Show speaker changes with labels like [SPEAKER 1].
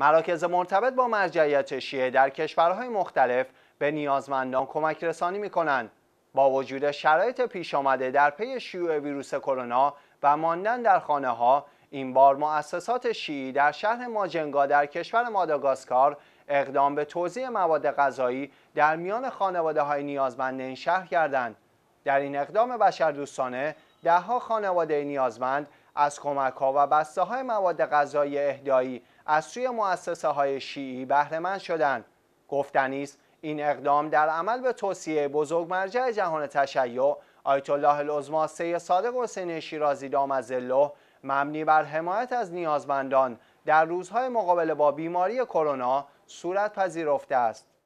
[SPEAKER 1] مراکز مرتبط با مرجعیت شیعه در کشورهای مختلف به نیازمندان کمک رسانی می کنند. با وجود شرایط پیش آمده در پی شیوع ویروس کرونا و ماندن در خانه ها این بار مؤسسات شیعی در شهر ماجنگا در کشور ماداگاسکار اقدام به توزیع مواد غذایی در میان خانواده های نیازمند این شهر کردند. در این اقدام بشردوستانه ها خانواده نیازمند از کمک ها و بسته های مواد غذایی اهدایی از سوی مؤسسه های شیعی بهرمند شدند گفتنی این اقدام در عمل به توصیه بزرگ مرجع جهان تشیع آیت الله العظما سید صادق حسین شیرازی از الله مبنی بر حمایت از نیازمندان در روزهای مقابل با بیماری کرونا صورت پذیرفته است